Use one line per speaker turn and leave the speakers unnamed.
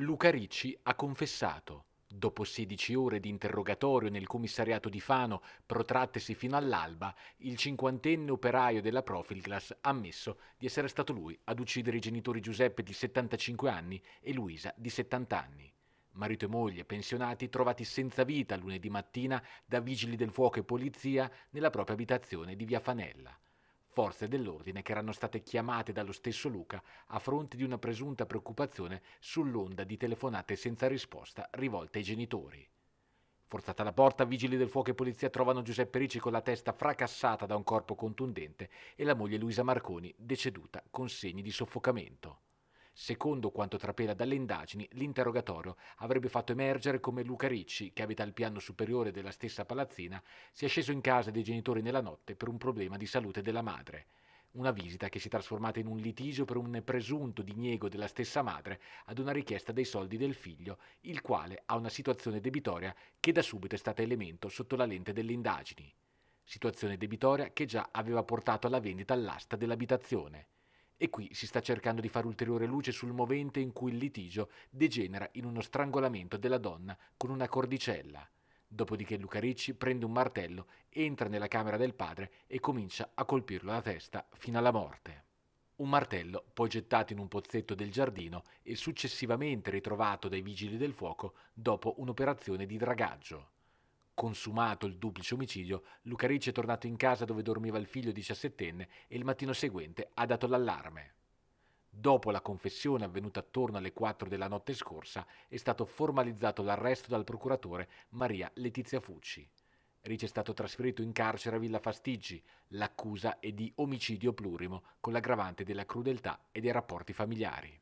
Luca Ricci ha confessato. Dopo 16 ore di interrogatorio nel commissariato di Fano, protrattesi fino all'alba, il cinquantenne operaio della Profilglass ha ammesso di essere stato lui ad uccidere i genitori Giuseppe di 75 anni e Luisa di 70 anni. Marito e moglie, pensionati, trovati senza vita lunedì mattina da vigili del fuoco e polizia nella propria abitazione di Via Fanella forze dell'ordine che erano state chiamate dallo stesso Luca a fronte di una presunta preoccupazione sull'onda di telefonate senza risposta rivolte ai genitori. Forzata la porta, vigili del fuoco e polizia trovano Giuseppe Ricci con la testa fracassata da un corpo contundente e la moglie Luisa Marconi deceduta con segni di soffocamento. Secondo quanto trapela dalle indagini, l'interrogatorio avrebbe fatto emergere come Luca Ricci, che abita al piano superiore della stessa palazzina, sia sceso in casa dei genitori nella notte per un problema di salute della madre. Una visita che si è trasformata in un litigio per un presunto diniego della stessa madre ad una richiesta dei soldi del figlio, il quale ha una situazione debitoria che da subito è stata elemento sotto la lente delle indagini. Situazione debitoria che già aveva portato alla vendita all'asta dell'abitazione. E qui si sta cercando di fare ulteriore luce sul movente in cui il litigio degenera in uno strangolamento della donna con una cordicella. Dopodiché Luca Ricci prende un martello, entra nella camera del padre e comincia a colpirlo alla testa fino alla morte. Un martello, poi gettato in un pozzetto del giardino e successivamente ritrovato dai vigili del fuoco dopo un'operazione di dragaggio consumato il duplice omicidio, Luca è tornato in casa dove dormiva il figlio diciassettenne e il mattino seguente ha dato l'allarme. Dopo la confessione avvenuta attorno alle 4 della notte scorsa, è stato formalizzato l'arresto dal procuratore Maria Letizia Fucci. Ricci è stato trasferito in carcere a Villa Fastiggi. L'accusa è di omicidio plurimo con l'aggravante della crudeltà e dei rapporti familiari.